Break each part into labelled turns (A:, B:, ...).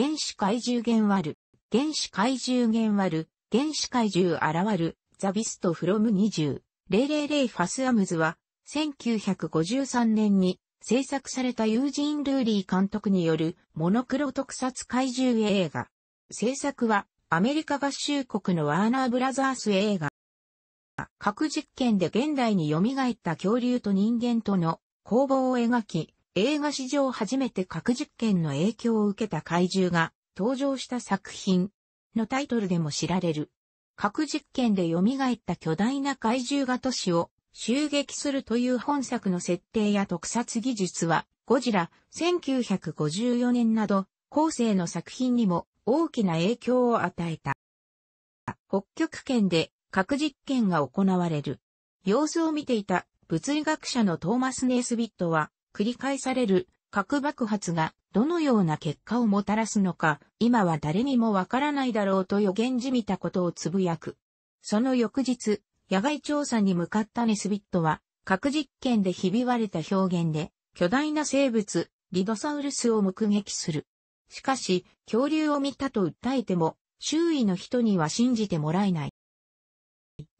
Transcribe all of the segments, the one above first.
A: 原始怪獣原割る、原始怪獣原割る、原始怪獣現る、ザビストフロム20、000ファスアムズは、1953年に制作されたユージン・ルーリー監督によるモノクロ特撮怪獣映画。制作はアメリカ合衆国のワーナーブラザース映画。核実験で現代に蘇った恐竜と人間との攻防を描き、映画史上初めて核実験の影響を受けた怪獣が登場した作品のタイトルでも知られる。核実験で蘇った巨大な怪獣が都市を襲撃するという本作の設定や特撮技術は、ゴジラ1954年など、後世の作品にも大きな影響を与えた。北極圏で核実験が行われる。様子を見ていた物理学者のトーマス・ネースビットは、繰り返される核爆発がどのような結果をもたらすのか、今は誰にもわからないだろうと予言じみたことをつぶやく。その翌日、野外調査に向かったネスビットは、核実験でひび割れた表現で、巨大な生物、リドサウルスを目撃する。しかし、恐竜を見たと訴えても、周囲の人には信じてもらえない。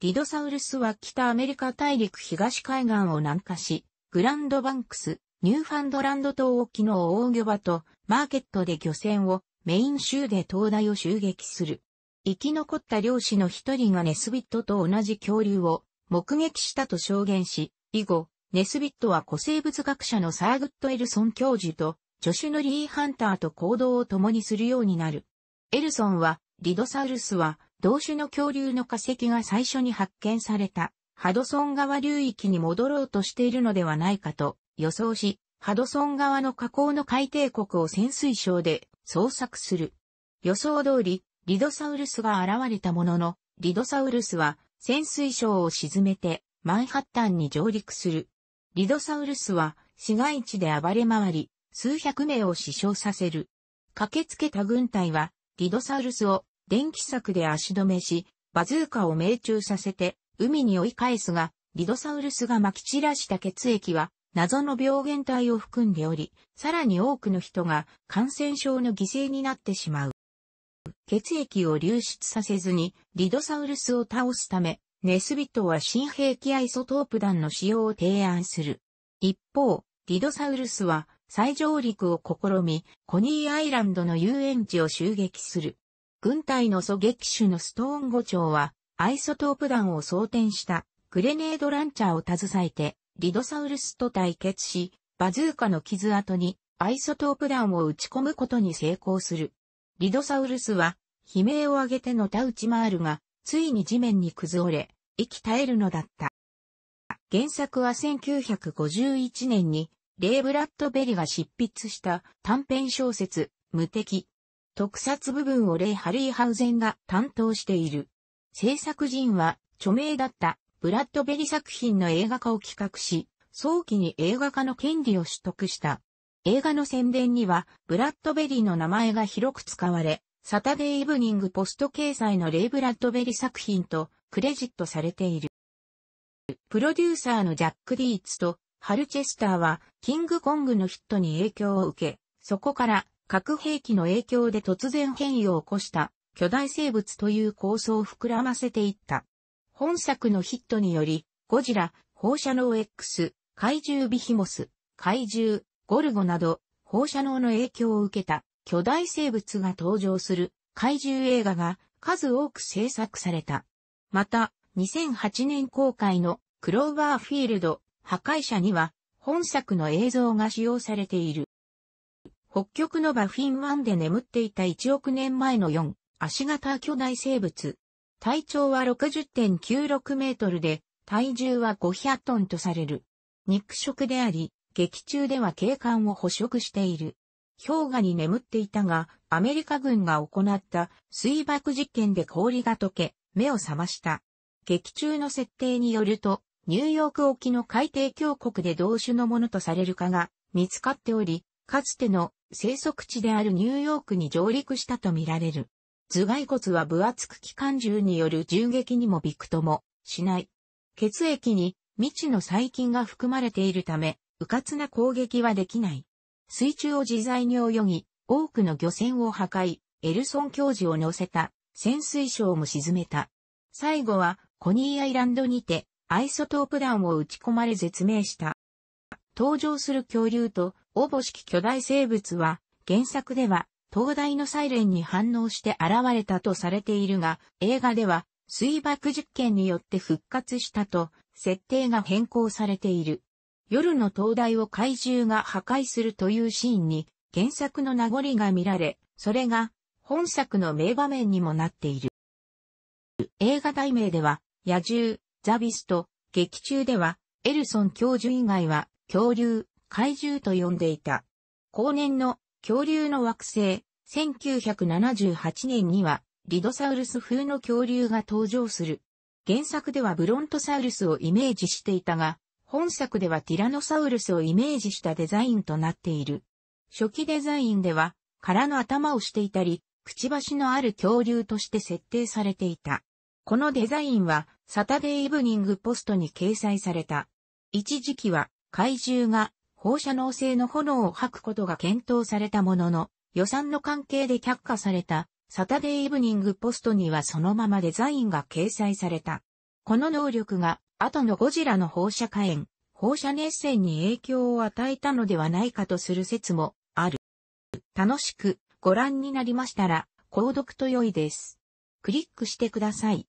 A: リドサウルスは北アメリカ大陸東海岸を南下し、グランドバンクス、ニューファンドランド島沖の大魚場とマーケットで漁船をメイン州で灯台を襲撃する。生き残った漁師の一人がネスビットと同じ恐竜を目撃したと証言し、以後、ネスビットは古生物学者のサーグット・エルソン教授と、助手のリー・ハンターと行動を共にするようになる。エルソンは、リドサウルスは、同種の恐竜の化石が最初に発見された、ハドソン川流域に戻ろうとしているのではないかと予想し、ハドソン川の河口の海底国を潜水省で捜索する。予想通り、リドサウルスが現れたものの、リドサウルスは潜水省を沈めてマンハッタンに上陸する。リドサウルスは市街地で暴れ回り、数百名を死傷させる。駆けつけた軍隊は、リドサウルスを電気柵で足止めし、バズーカを命中させて、海に追い返すが、リドサウルスが撒き散らした血液は、謎の病原体を含んでおり、さらに多くの人が感染症の犠牲になってしまう。血液を流出させずに、リドサウルスを倒すため、ネスビットは新兵器アイソトープ弾の使用を提案する。一方、リドサウルスは再上陸を試み、コニーアイランドの遊園地を襲撃する。軍隊の狙撃手のストーン5丁はアイソトープ弾を装填したグレネードランチャーを携えて、リドサウルスと対決し、バズーカの傷跡にアイソトープ弾を打ち込むことに成功する。リドサウルスは、悲鳴を上げてのた打ち回るが、ついに地面に崩れ、息絶えるのだった。原作は1951年に、レイ・ブラッドベリが執筆した短編小説、無敵。特撮部分をレイ・ハリーハウゼンが担当している。制作陣は著名だったブラッドベリ作品の映画化を企画し、早期に映画化の権利を取得した。映画の宣伝には、ブラッドベリの名前が広く使われ、サタデーイブニングポスト掲載のレイ・ブラッドベリ作品とクレジットされている。プロデューサーのジャック・ディーツとハルチェスターはキングコングのヒットに影響を受け、そこから核兵器の影響で突然変異を起こした巨大生物という構想を膨らませていった。本作のヒットにより、ゴジラ、放射能 X、怪獣ビヒモス、怪獣、ゴルゴなど、放射能の影響を受けた巨大生物が登場する怪獣映画が数多く制作された。また、2008年公開のクローバーフィールド破壊者には本作の映像が使用されている。北極のバフィン湾で眠っていた1億年前の4足型巨大生物。体長は60.96メートルで、体重は500トンとされる。肉食であり、劇中では警官を捕食している。氷河に眠っていたが、アメリカ軍が行った水爆実験で氷が溶け、目を覚ました。劇中の設定によると、ニューヨーク沖の海底峡谷で同種のものとされる蚊が見つかっており、かつての生息地であるニューヨークに上陸したとみられる。頭蓋骨は分厚く機関銃による銃撃にもびくともしない。血液に未知の細菌が含まれているため、迂闊な攻撃はできない。水中を自在に泳ぎ、多くの漁船を破壊、エルソン教授を乗せた、潜水省も沈めた。最後は、コニーアイランドにて、アイソトープ弾を撃ち込まれ絶命した。登場する恐竜と、おぼしき巨大生物は、原作では、灯台のサイレンに反応して現れたとされているが、映画では水爆実験によって復活したと、設定が変更されている。夜の灯台を怪獣が破壊するというシーンに、原作の名残が見られ、それが本作の名場面にもなっている。映画題名では、野獣、ザビスト、劇中では、エルソン教授以外は、恐竜、怪獣と呼んでいた。後年の恐竜の惑星、1978年には、リドサウルス風の恐竜が登場する。原作ではブロントサウルスをイメージしていたが、本作ではティラノサウルスをイメージしたデザインとなっている。初期デザインでは、殻の頭をしていたり、くちばしのある恐竜として設定されていた。このデザインは、サタデーイブニングポストに掲載された。一時期は、怪獣が放射能性の炎を吐くことが検討されたものの、予算の関係で却下された、サタデーイブニングポストにはそのままデザインが掲載された。この能力が、後のゴジラの放射火炎、放射熱線に影響を与えたのではないかとする説もある。楽しくご覧になりましたら、購読と良いです。クリックしてください。